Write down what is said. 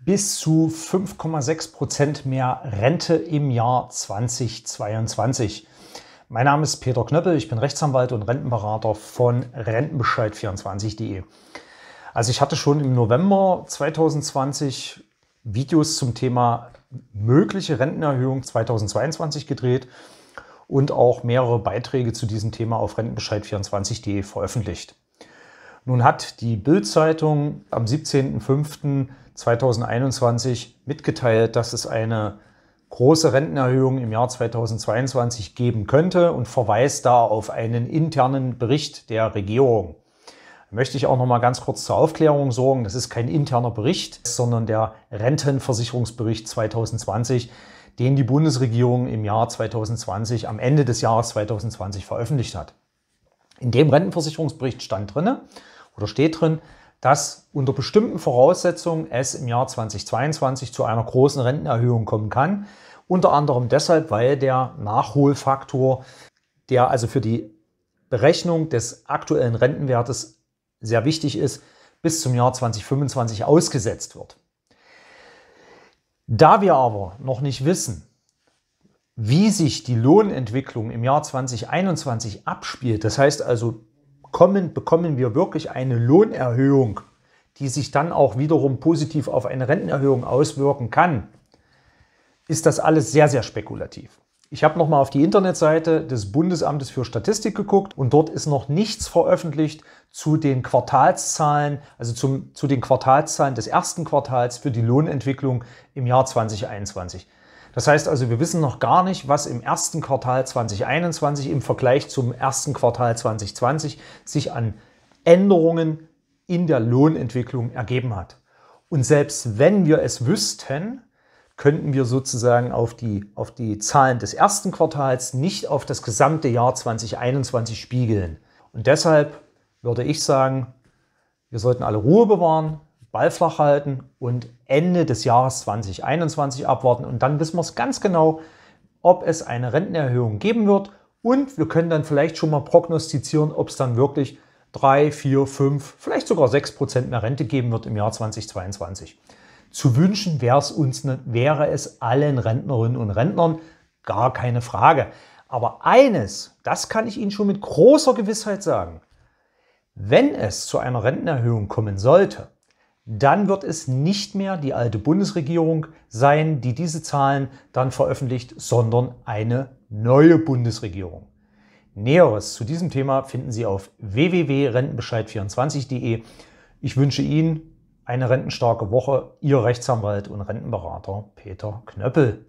bis zu 5,6 Prozent mehr Rente im Jahr 2022. Mein Name ist Peter Knöppel, ich bin Rechtsanwalt und Rentenberater von Rentenbescheid24.de. Also ich hatte schon im November 2020 Videos zum Thema mögliche Rentenerhöhung 2022 gedreht und auch mehrere Beiträge zu diesem Thema auf rentenbescheid24.de veröffentlicht. Nun hat die Bild-Zeitung am 17.05. 2021 mitgeteilt, dass es eine große Rentenerhöhung im Jahr 2022 geben könnte und verweist da auf einen internen Bericht der Regierung. möchte ich auch noch mal ganz kurz zur Aufklärung sorgen. Das ist kein interner Bericht, sondern der Rentenversicherungsbericht 2020, den die Bundesregierung im Jahr 2020 am Ende des Jahres 2020 veröffentlicht hat. In dem Rentenversicherungsbericht stand drin oder steht drin, dass unter bestimmten Voraussetzungen es im Jahr 2022 zu einer großen Rentenerhöhung kommen kann. Unter anderem deshalb, weil der Nachholfaktor, der also für die Berechnung des aktuellen Rentenwertes sehr wichtig ist, bis zum Jahr 2025 ausgesetzt wird. Da wir aber noch nicht wissen, wie sich die Lohnentwicklung im Jahr 2021 abspielt, das heißt also kommen, bekommen wir wirklich eine Lohnerhöhung, die sich dann auch wiederum positiv auf eine Rentenerhöhung auswirken kann, ist das alles sehr, sehr spekulativ. Ich habe nochmal auf die Internetseite des Bundesamtes für Statistik geguckt und dort ist noch nichts veröffentlicht zu den Quartalszahlen, also zum, zu den Quartalszahlen des ersten Quartals für die Lohnentwicklung im Jahr 2021. Das heißt also, wir wissen noch gar nicht, was im ersten Quartal 2021 im Vergleich zum ersten Quartal 2020 sich an Änderungen in der Lohnentwicklung ergeben hat. Und selbst wenn wir es wüssten, könnten wir sozusagen auf die, auf die Zahlen des ersten Quartals nicht auf das gesamte Jahr 2021 spiegeln. Und deshalb würde ich sagen, wir sollten alle Ruhe bewahren, Ball flach halten und Ende des Jahres 2021 abwarten. Und dann wissen wir es ganz genau, ob es eine Rentenerhöhung geben wird. Und wir können dann vielleicht schon mal prognostizieren, ob es dann wirklich 3, 4, 5, vielleicht sogar 6 Prozent mehr Rente geben wird im Jahr 2022. Zu wünschen wär's uns, wäre es allen Rentnerinnen und Rentnern, gar keine Frage. Aber eines, das kann ich Ihnen schon mit großer Gewissheit sagen. Wenn es zu einer Rentenerhöhung kommen sollte, dann wird es nicht mehr die alte Bundesregierung sein, die diese Zahlen dann veröffentlicht, sondern eine neue Bundesregierung. Näheres zu diesem Thema finden Sie auf www.rentenbescheid24.de. Ich wünsche Ihnen eine rentenstarke Woche. Ihr Rechtsanwalt und Rentenberater Peter Knöppel.